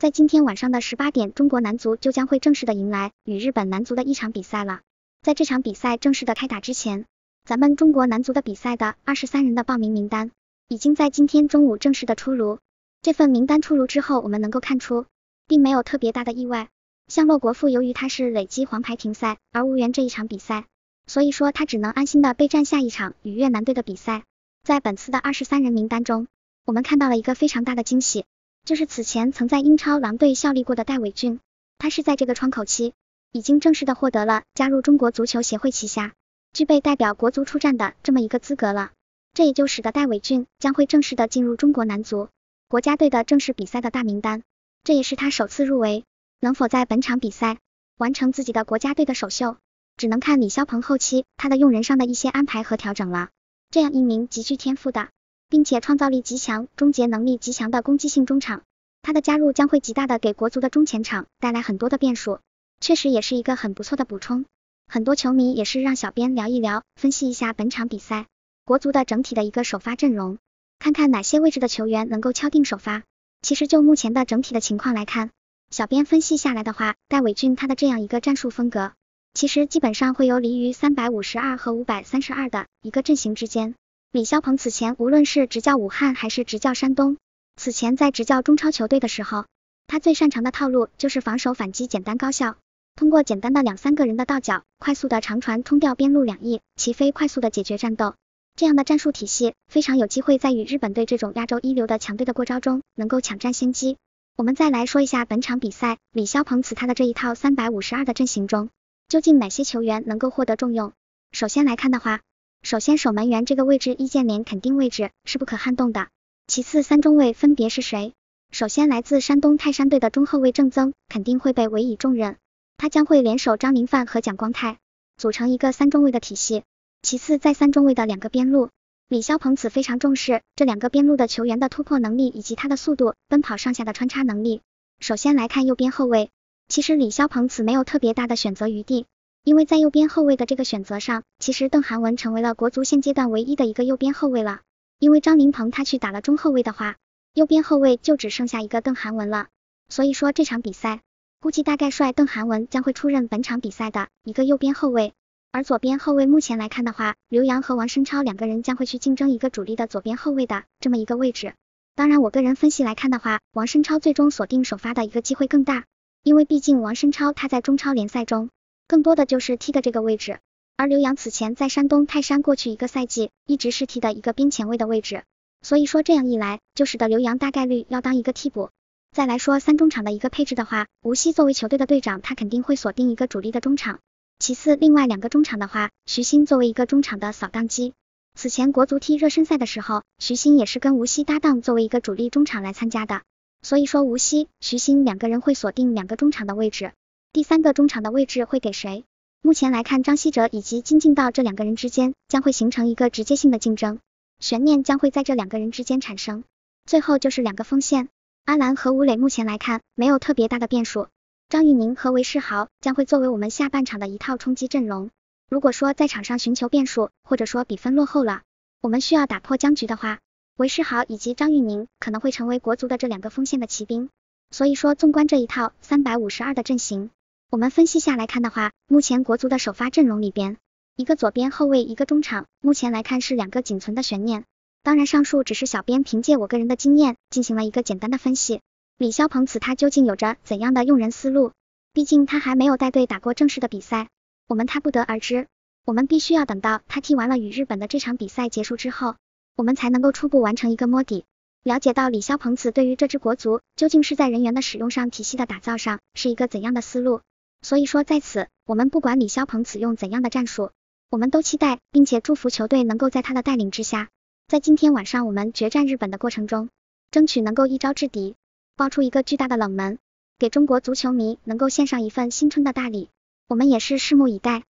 在今天晚上的十八点，中国男足就将会正式的迎来与日本男足的一场比赛了。在这场比赛正式的开打之前，咱们中国男足的比赛的二十三人的报名名单，已经在今天中午正式的出炉。这份名单出炉之后，我们能够看出，并没有特别大的意外。像洛国富，由于他是累积黄牌停赛而无缘这一场比赛，所以说他只能安心的备战下一场与越南队的比赛。在本次的二十三人名单中，我们看到了一个非常大的惊喜。就是此前曾在英超狼队效力过的戴伟俊。他是在这个窗口期，已经正式的获得了加入中国足球协会旗下，具备代表国足出战的这么一个资格了。这也就使得戴伟俊将会正式的进入中国男足国家队的正式比赛的大名单，这也是他首次入围。能否在本场比赛完成自己的国家队的首秀，只能看李霄鹏后期他的用人上的一些安排和调整了。这样一名极具天赋的，并且创造力极强、终结能力极强的攻击性中场。他的加入将会极大的给国足的中前场带来很多的变数，确实也是一个很不错的补充。很多球迷也是让小编聊一聊，分析一下本场比赛国足的整体的一个首发阵容，看看哪些位置的球员能够敲定首发。其实就目前的整体的情况来看，小编分析下来的话，戴伟俊他的这样一个战术风格，其实基本上会游离于三百五十二和五百三十二的一个阵型之间。李霄鹏此前无论是执教武汉还是执教山东。此前在执教中超球队的时候，他最擅长的套路就是防守反击，简单高效。通过简单的两三个人的倒脚，快速的长传冲掉边路两翼齐飞，快速的解决战斗。这样的战术体系非常有机会在与日本队这种亚洲一流的强队的过招中能够抢占先机。我们再来说一下本场比赛李霄鹏此他的这一套三百五十二的阵型中，究竟哪些球员能够获得重用？首先来看的话，首先守门员这个位置，易建联肯定位置是不可撼动的。其次，三中卫分别是谁？首先，来自山东泰山队的中后卫郑增肯定会被委以重任，他将会联手张琳范和蒋光太，组成一个三中卫的体系。其次，在三中卫的两个边路，李霄鹏此非常重视这两个边路的球员的突破能力以及他的速度奔跑上下的穿插能力。首先来看右边后卫，其实李霄鹏此没有特别大的选择余地，因为在右边后卫的这个选择上，其实邓涵文成为了国足现阶段唯一的一个右边后卫了。因为张琳芃他去打了中后卫的话，右边后卫就只剩下一个邓涵文了，所以说这场比赛估计大概帅邓涵文将会出任本场比赛的一个右边后卫，而左边后卫目前来看的话，刘洋和王申超两个人将会去竞争一个主力的左边后卫的这么一个位置。当然我个人分析来看的话，王申超最终锁定首发的一个机会更大，因为毕竟王申超他在中超联赛中更多的就是踢的这个位置。而刘洋此前在山东泰山过去一个赛季，一直是踢的一个边前卫的位置，所以说这样一来，就使得刘洋大概率要当一个替补。再来说三中场的一个配置的话，吴曦作为球队的队长，他肯定会锁定一个主力的中场。其次，另外两个中场的话，徐新作为一个中场的扫荡机，此前国足踢热身赛的时候，徐新也是跟吴曦搭档作为一个主力中场来参加的，所以说吴曦、徐新两个人会锁定两个中场的位置，第三个中场的位置会给谁？目前来看，张稀哲以及金敬道这两个人之间将会形成一个直接性的竞争，悬念将会在这两个人之间产生。最后就是两个锋线，阿兰和吴磊目前来看没有特别大的变数，张玉宁和韦世豪将会作为我们下半场的一套冲击阵容。如果说在场上寻求变数，或者说比分落后了，我们需要打破僵局的话，韦世豪以及张玉宁可能会成为国足的这两个锋线的骑兵。所以说，纵观这一套三百五十二的阵型。我们分析下来看的话，目前国足的首发阵容里边，一个左边后卫，一个中场，目前来看是两个仅存的悬念。当然，上述只是小编凭借我个人的经验进行了一个简单的分析。李霄鹏此他究竟有着怎样的用人思路？毕竟他还没有带队打过正式的比赛，我们他不得而知。我们必须要等到他踢完了与日本的这场比赛结束之后，我们才能够初步完成一个摸底，了解到李霄鹏此对于这支国足究竟是在人员的使用上、体系的打造上是一个怎样的思路。所以说，在此，我们不管李霄鹏此用怎样的战术，我们都期待并且祝福球队能够在他的带领之下，在今天晚上我们决战日本的过程中，争取能够一招制敌，爆出一个巨大的冷门，给中国足球迷能够献上一份新春的大礼，我们也是拭目以待。